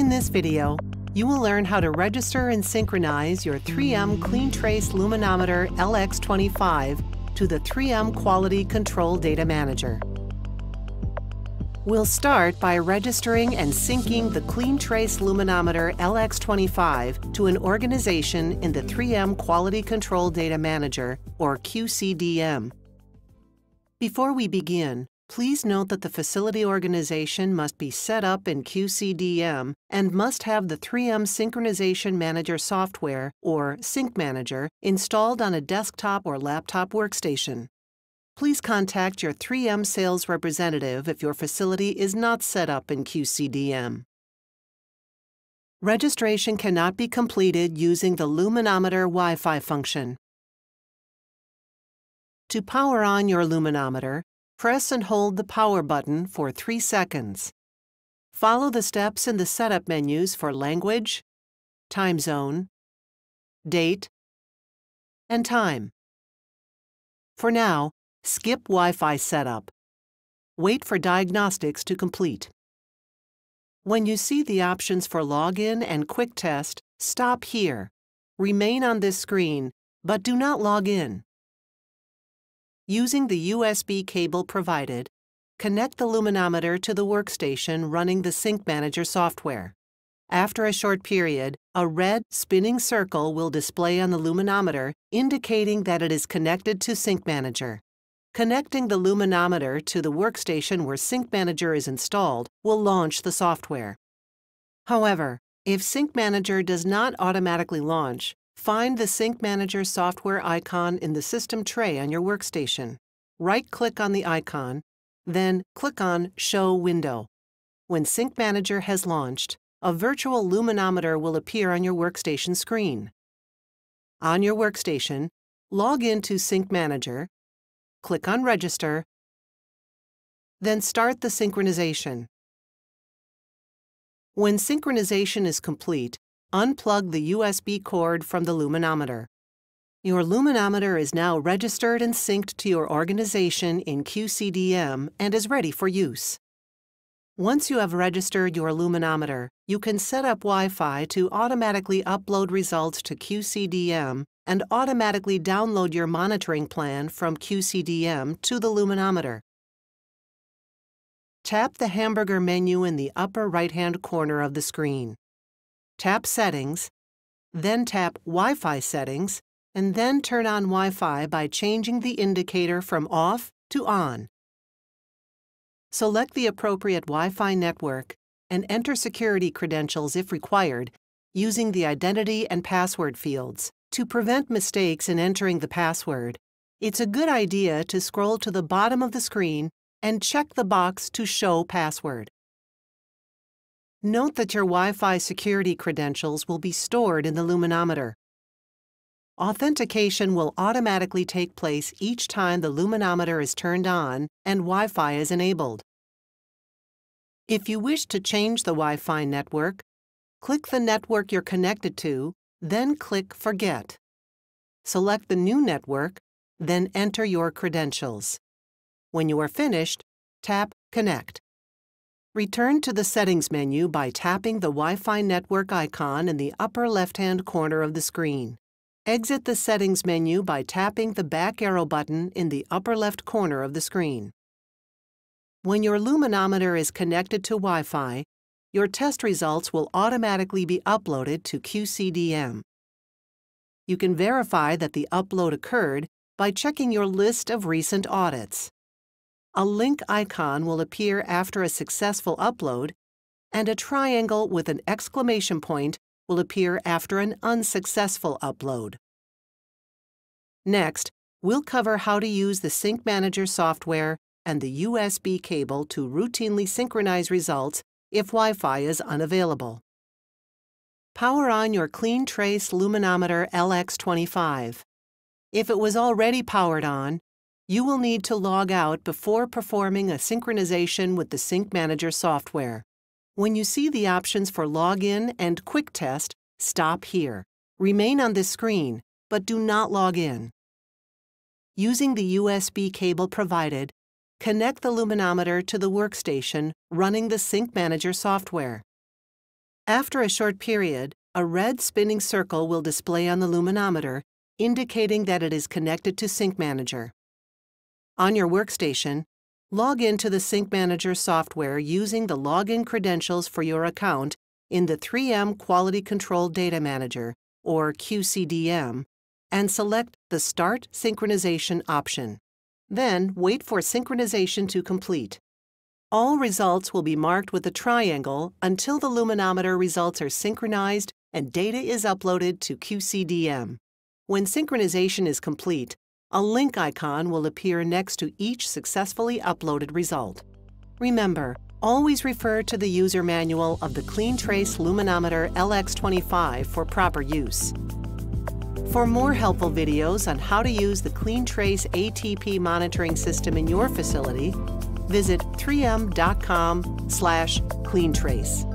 In this video, you will learn how to register and synchronize your 3M CleanTrace Luminometer LX25 to the 3M Quality Control Data Manager. We'll start by registering and syncing the CleanTrace Luminometer LX25 to an organization in the 3M Quality Control Data Manager, or QCDM. Before we begin, Please note that the facility organization must be set up in QCDM and must have the 3M Synchronization Manager software, or Sync Manager, installed on a desktop or laptop workstation. Please contact your 3M sales representative if your facility is not set up in QCDM. Registration cannot be completed using the luminometer Wi-Fi function. To power on your luminometer, Press and hold the power button for 3 seconds. Follow the steps in the setup menus for language, time zone, date, and time. For now, skip Wi-Fi setup. Wait for diagnostics to complete. When you see the options for login and quick test, stop here. Remain on this screen, but do not log in. Using the USB cable provided, connect the luminometer to the workstation running the Sync Manager software. After a short period, a red spinning circle will display on the luminometer, indicating that it is connected to Sync Manager. Connecting the luminometer to the workstation where Sync Manager is installed will launch the software. However, if Sync Manager does not automatically launch, Find the Sync Manager software icon in the system tray on your workstation. Right-click on the icon, then click on Show Window. When Sync Manager has launched, a virtual luminometer will appear on your workstation screen. On your workstation, log in to Sync Manager, click on Register, then start the synchronization. When synchronization is complete, unplug the USB cord from the luminometer. Your luminometer is now registered and synced to your organization in QCDM and is ready for use. Once you have registered your luminometer, you can set up Wi-Fi to automatically upload results to QCDM and automatically download your monitoring plan from QCDM to the luminometer. Tap the hamburger menu in the upper right-hand corner of the screen tap Settings, then tap Wi-Fi Settings, and then turn on Wi-Fi by changing the indicator from off to on. Select the appropriate Wi-Fi network and enter security credentials if required using the identity and password fields. To prevent mistakes in entering the password, it's a good idea to scroll to the bottom of the screen and check the box to Show Password. Note that your Wi-Fi security credentials will be stored in the luminometer. Authentication will automatically take place each time the luminometer is turned on and Wi-Fi is enabled. If you wish to change the Wi-Fi network, click the network you're connected to, then click Forget. Select the new network, then enter your credentials. When you are finished, tap Connect. Return to the Settings menu by tapping the Wi-Fi network icon in the upper left-hand corner of the screen. Exit the Settings menu by tapping the back arrow button in the upper left corner of the screen. When your luminometer is connected to Wi-Fi, your test results will automatically be uploaded to QCDM. You can verify that the upload occurred by checking your list of recent audits a link icon will appear after a successful upload, and a triangle with an exclamation point will appear after an unsuccessful upload. Next, we'll cover how to use the Sync Manager software and the USB cable to routinely synchronize results if Wi-Fi is unavailable. Power on your CleanTrace Luminometer LX25. If it was already powered on, you will need to log out before performing a synchronization with the Sync Manager software. When you see the options for Login and Quick Test, stop here. Remain on this screen, but do not log in. Using the USB cable provided, connect the luminometer to the workstation running the Sync Manager software. After a short period, a red spinning circle will display on the luminometer, indicating that it is connected to Sync Manager. On your workstation, log in to the Sync Manager software using the login credentials for your account in the 3M Quality Control Data Manager, or QCDM, and select the Start Synchronization option. Then wait for synchronization to complete. All results will be marked with a triangle until the luminometer results are synchronized and data is uploaded to QCDM. When synchronization is complete, a link icon will appear next to each successfully uploaded result. Remember, always refer to the user manual of the CleanTrace Luminometer LX25 for proper use. For more helpful videos on how to use the CleanTrace ATP monitoring system in your facility, visit 3m.com/cleantrace.